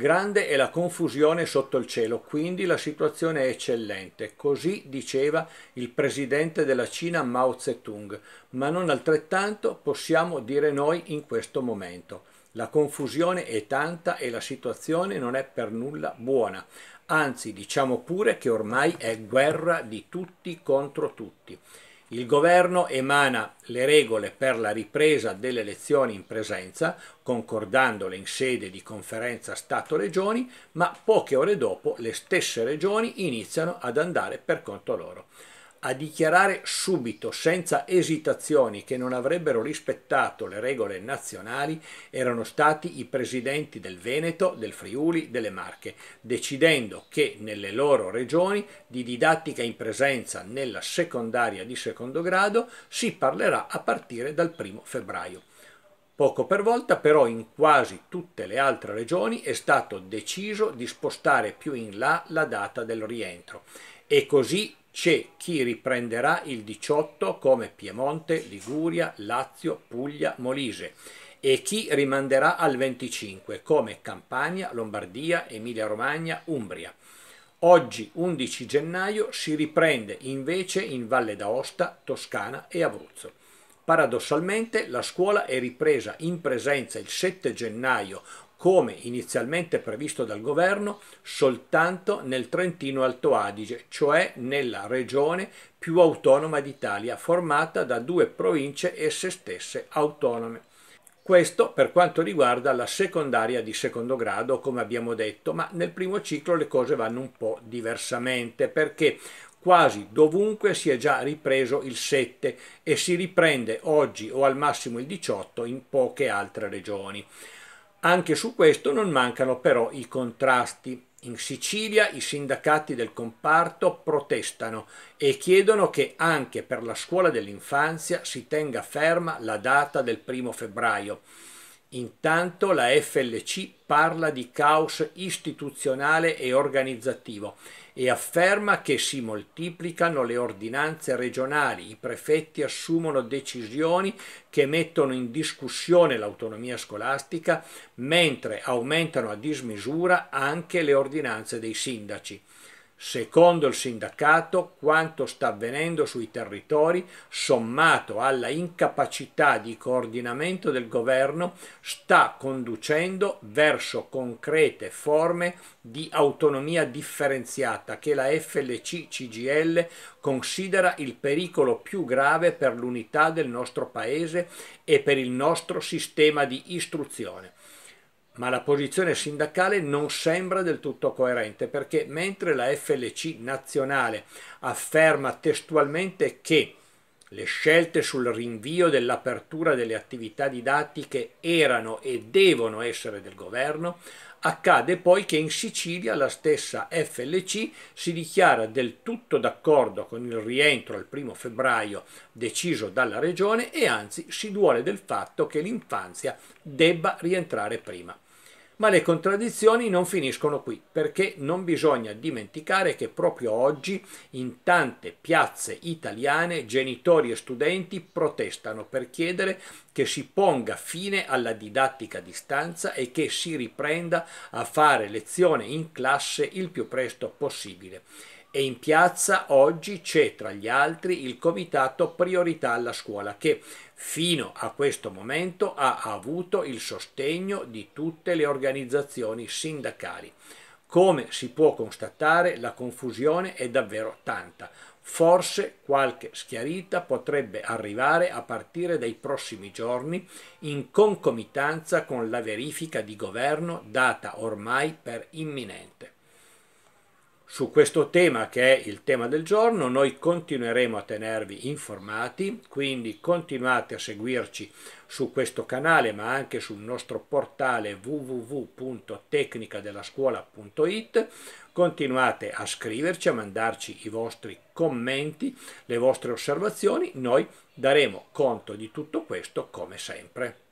Grande è la confusione sotto il cielo, quindi la situazione è eccellente. Così diceva il presidente della Cina Mao Zedong, ma non altrettanto possiamo dire noi in questo momento. La confusione è tanta e la situazione non è per nulla buona. Anzi, diciamo pure che ormai è guerra di tutti contro tutti il governo emana le regole per la ripresa delle elezioni in presenza, concordandole in sede di conferenza Stato-Regioni, ma poche ore dopo le stesse regioni iniziano ad andare per conto loro a dichiarare subito, senza esitazioni, che non avrebbero rispettato le regole nazionali erano stati i presidenti del Veneto, del Friuli, delle Marche, decidendo che nelle loro regioni di didattica in presenza nella secondaria di secondo grado si parlerà a partire dal primo febbraio. Poco per volta, però in quasi tutte le altre regioni è stato deciso di spostare più in là la data del rientro e così c'è chi riprenderà il 18 come Piemonte, Liguria, Lazio, Puglia, Molise e chi rimanderà al 25 come Campania, Lombardia, Emilia Romagna, Umbria. Oggi 11 gennaio si riprende invece in Valle d'Aosta, Toscana e Abruzzo. Paradossalmente la scuola è ripresa in presenza il 7 gennaio come inizialmente previsto dal governo, soltanto nel Trentino Alto Adige, cioè nella regione più autonoma d'Italia, formata da due province esse stesse autonome. Questo per quanto riguarda la secondaria di secondo grado, come abbiamo detto, ma nel primo ciclo le cose vanno un po' diversamente perché quasi dovunque si è già ripreso il 7 e si riprende oggi o al massimo il 18 in poche altre regioni. Anche su questo non mancano però i contrasti. In Sicilia i sindacati del comparto protestano e chiedono che anche per la scuola dell'infanzia si tenga ferma la data del primo febbraio Intanto la FLC parla di caos istituzionale e organizzativo e afferma che si moltiplicano le ordinanze regionali, i prefetti assumono decisioni che mettono in discussione l'autonomia scolastica, mentre aumentano a dismisura anche le ordinanze dei sindaci secondo il sindacato quanto sta avvenendo sui territori sommato alla incapacità di coordinamento del governo sta conducendo verso concrete forme di autonomia differenziata che la FLC-CGL considera il pericolo più grave per l'unità del nostro paese e per il nostro sistema di istruzione ma la posizione sindacale non sembra del tutto coerente perché mentre la FLC nazionale afferma testualmente che le scelte sul rinvio dell'apertura delle attività didattiche erano e devono essere del governo, accade poi che in Sicilia la stessa FLC si dichiara del tutto d'accordo con il rientro al primo febbraio deciso dalla regione e anzi si duole del fatto che l'infanzia debba rientrare prima. Ma le contraddizioni non finiscono qui, perché non bisogna dimenticare che proprio oggi in tante piazze italiane genitori e studenti protestano per chiedere che si ponga fine alla didattica a distanza e che si riprenda a fare lezione in classe il più presto possibile e in piazza oggi c'è tra gli altri il comitato Priorità alla scuola che fino a questo momento ha avuto il sostegno di tutte le organizzazioni sindacali. Come si può constatare la confusione è davvero tanta. Forse qualche schiarita potrebbe arrivare a partire dai prossimi giorni in concomitanza con la verifica di governo data ormai per imminente. Su questo tema che è il tema del giorno noi continueremo a tenervi informati, quindi continuate a seguirci su questo canale ma anche sul nostro portale www.tecnicadellascuola.it, continuate a scriverci, a mandarci i vostri commenti, le vostre osservazioni, noi daremo conto di tutto questo come sempre.